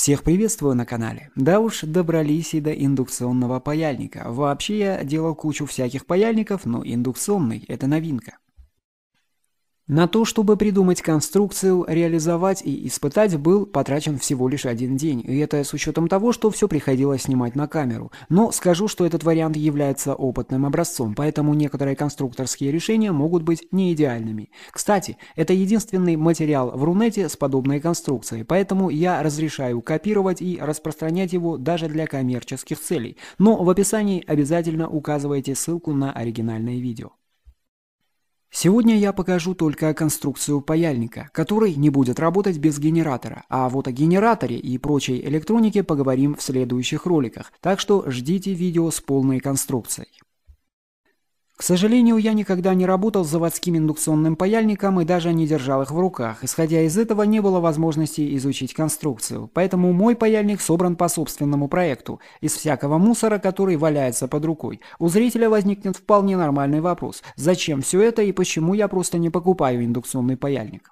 Всех приветствую на канале. Да уж, добрались и до индукционного паяльника. Вообще я делал кучу всяких паяльников, но индукционный – это новинка. На то, чтобы придумать конструкцию, реализовать и испытать, был потрачен всего лишь один день, и это с учетом того, что все приходилось снимать на камеру. Но скажу, что этот вариант является опытным образцом, поэтому некоторые конструкторские решения могут быть не идеальными. Кстати, это единственный материал в Рунете с подобной конструкцией, поэтому я разрешаю копировать и распространять его даже для коммерческих целей, но в описании обязательно указывайте ссылку на оригинальное видео. Сегодня я покажу только конструкцию паяльника, который не будет работать без генератора, а вот о генераторе и прочей электронике поговорим в следующих роликах, так что ждите видео с полной конструкцией. К сожалению, я никогда не работал с заводским индукционным паяльником и даже не держал их в руках. Исходя из этого, не было возможности изучить конструкцию. Поэтому мой паяльник собран по собственному проекту, из всякого мусора, который валяется под рукой. У зрителя возникнет вполне нормальный вопрос. Зачем все это и почему я просто не покупаю индукционный паяльник?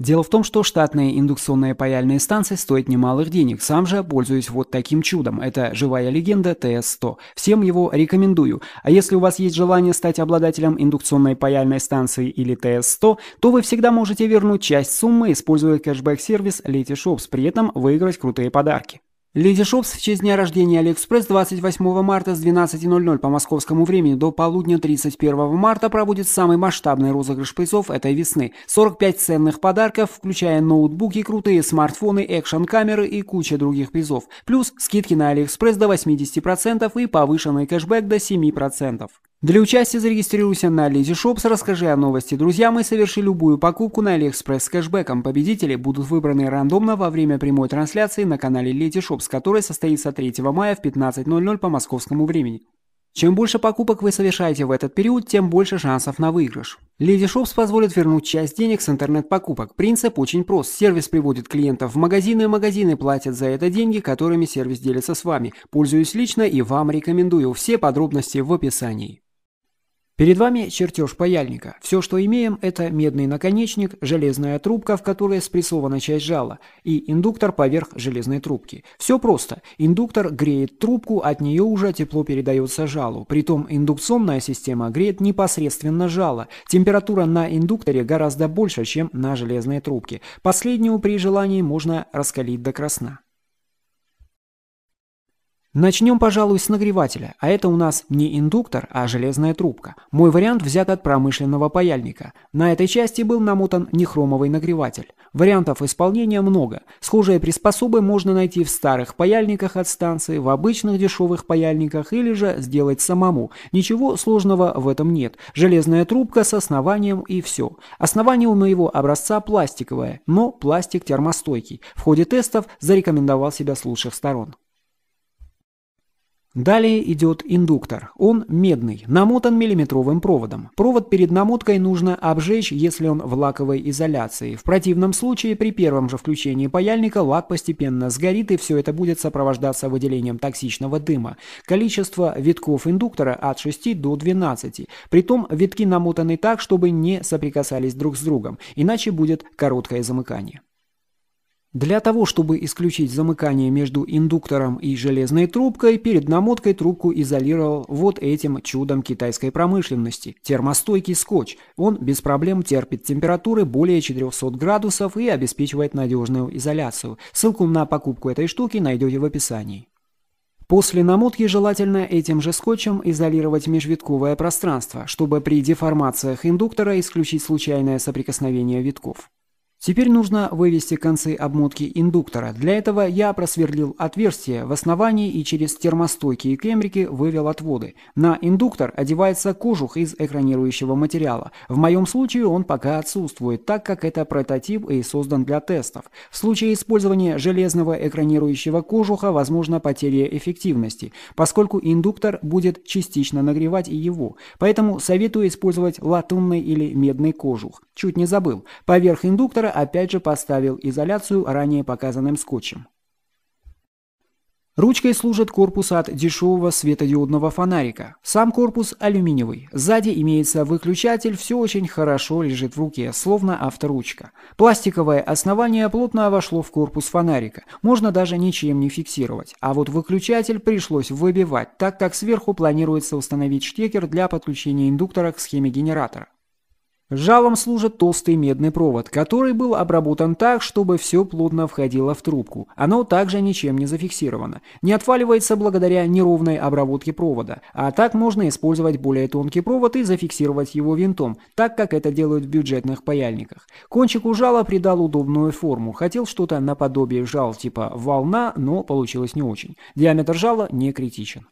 Дело в том, что штатные индукционные паяльные станции стоят немалых денег. Сам же пользуюсь вот таким чудом. Это живая легенда ТС-100. Всем его рекомендую. А если у вас есть желание стать обладателем индукционной паяльной станции или ТС-100, то вы всегда можете вернуть часть суммы, используя кэшбэк-сервис Letyshops, при этом выиграть крутые подарки. Леди Шопс в честь дня рождения Алиэкспресс 28 марта с 12.00 по московскому времени до полудня 31 марта проводит самый масштабный розыгрыш призов этой весны. 45 ценных подарков, включая ноутбуки, крутые смартфоны, экшн-камеры и куча других призов. Плюс скидки на Алиэкспресс до 80% и повышенный кэшбэк до 7%. Для участия зарегистрируйся на Lazy Shops, расскажи о новости друзьям и соверши любую покупку на Алиэкспресс с кэшбэком. Победители будут выбраны рандомно во время прямой трансляции на канале Lazy Shops. Shops, который состоится 3 мая в 15.00 по московскому времени. Чем больше покупок вы совершаете в этот период, тем больше шансов на выигрыш. Lady Shops позволит вернуть часть денег с интернет-покупок. Принцип очень прост. Сервис приводит клиентов в магазины, магазины платят за это деньги, которыми сервис делится с вами. Пользуюсь лично и вам рекомендую. Все подробности в описании. Перед вами чертеж паяльника. Все, что имеем, это медный наконечник, железная трубка, в которой спрессована часть жала, и индуктор поверх железной трубки. Все просто. Индуктор греет трубку, от нее уже тепло передается жалу. Притом индукционная система греет непосредственно жало. Температура на индукторе гораздо больше, чем на железной трубке. Последнюю при желании можно раскалить до красна. Начнем, пожалуй, с нагревателя, а это у нас не индуктор, а железная трубка. Мой вариант взят от промышленного паяльника. На этой части был намотан нехромовый нагреватель. Вариантов исполнения много. Схожие приспособы можно найти в старых паяльниках от станции, в обычных дешевых паяльниках или же сделать самому. Ничего сложного в этом нет. Железная трубка с основанием и все. Основание у моего образца пластиковое, но пластик термостойкий. В ходе тестов зарекомендовал себя с лучших сторон. Далее идет индуктор. Он медный, намотан миллиметровым проводом. Провод перед намоткой нужно обжечь, если он в лаковой изоляции. В противном случае при первом же включении паяльника лак постепенно сгорит и все это будет сопровождаться выделением токсичного дыма. Количество витков индуктора от 6 до 12. Притом витки намотаны так, чтобы не соприкасались друг с другом, иначе будет короткое замыкание. Для того, чтобы исключить замыкание между индуктором и железной трубкой, перед намоткой трубку изолировал вот этим чудом китайской промышленности – термостойкий скотч. Он без проблем терпит температуры более 400 градусов и обеспечивает надежную изоляцию. Ссылку на покупку этой штуки найдете в описании. После намотки желательно этим же скотчем изолировать межвитковое пространство, чтобы при деформациях индуктора исключить случайное соприкосновение витков. Теперь нужно вывести концы обмотки индуктора. Для этого я просверлил отверстие в основании и через термостойкие и вывел отводы. На индуктор одевается кожух из экранирующего материала. В моем случае он пока отсутствует, так как это прототип и создан для тестов. В случае использования железного экранирующего кожуха возможна потеря эффективности, поскольку индуктор будет частично нагревать и его. Поэтому советую использовать латунный или медный кожух. Чуть не забыл. Поверх индуктора опять же поставил изоляцию ранее показанным скотчем. Ручкой служит корпус от дешевого светодиодного фонарика. Сам корпус алюминиевый. Сзади имеется выключатель, все очень хорошо лежит в руке, словно авторучка. Пластиковое основание плотно вошло в корпус фонарика, можно даже ничем не фиксировать. А вот выключатель пришлось выбивать, так как сверху планируется установить штекер для подключения индуктора к схеме генератора. Жалом служит толстый медный провод, который был обработан так, чтобы все плотно входило в трубку. Оно также ничем не зафиксировано. Не отваливается благодаря неровной обработке провода. А так можно использовать более тонкий провод и зафиксировать его винтом, так как это делают в бюджетных паяльниках. Кончик у жала придал удобную форму. Хотел что-то наподобие жал типа волна, но получилось не очень. Диаметр жала не критичен.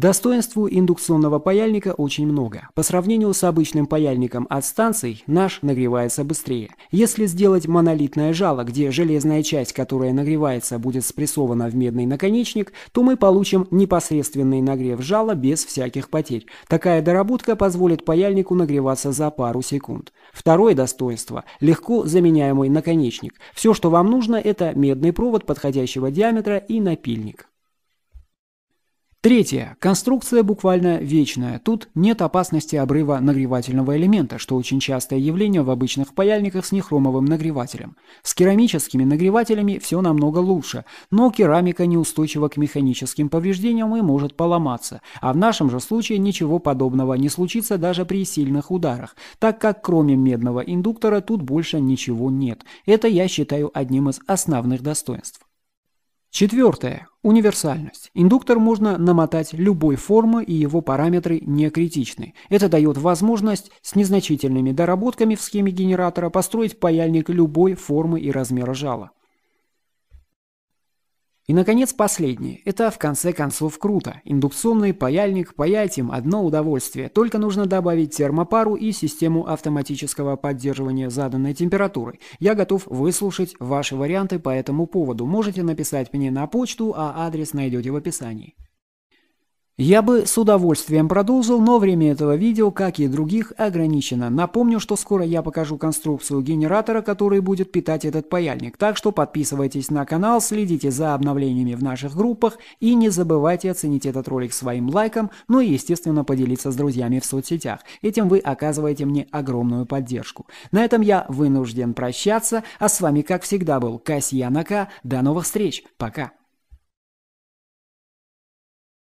Достоинству индукционного паяльника очень много. По сравнению с обычным паяльником от станций, наш нагревается быстрее. Если сделать монолитное жало, где железная часть, которая нагревается, будет спрессована в медный наконечник, то мы получим непосредственный нагрев жала без всяких потерь. Такая доработка позволит паяльнику нагреваться за пару секунд. Второе достоинство – легко заменяемый наконечник. Все, что вам нужно – это медный провод подходящего диаметра и напильник. Третье. Конструкция буквально вечная. Тут нет опасности обрыва нагревательного элемента, что очень частое явление в обычных паяльниках с нехромовым нагревателем. С керамическими нагревателями все намного лучше, но керамика неустойчива к механическим повреждениям и может поломаться. А в нашем же случае ничего подобного не случится даже при сильных ударах, так как кроме медного индуктора тут больше ничего нет. Это я считаю одним из основных достоинств. Четвертое. Универсальность. Индуктор можно намотать любой формы и его параметры не критичны. Это дает возможность с незначительными доработками в схеме генератора построить паяльник любой формы и размера жала. И, наконец, последнее. Это, в конце концов, круто. Индукционный паяльник, паять им одно удовольствие. Только нужно добавить термопару и систему автоматического поддерживания заданной температуры. Я готов выслушать ваши варианты по этому поводу. Можете написать мне на почту, а адрес найдете в описании. Я бы с удовольствием продолжил, но время этого видео, как и других, ограничено. Напомню, что скоро я покажу конструкцию генератора, который будет питать этот паяльник. Так что подписывайтесь на канал, следите за обновлениями в наших группах и не забывайте оценить этот ролик своим лайком, ну и, естественно, поделиться с друзьями в соцсетях. Этим вы оказываете мне огромную поддержку. На этом я вынужден прощаться, а с вами, как всегда, был Касьян До новых встреч. Пока.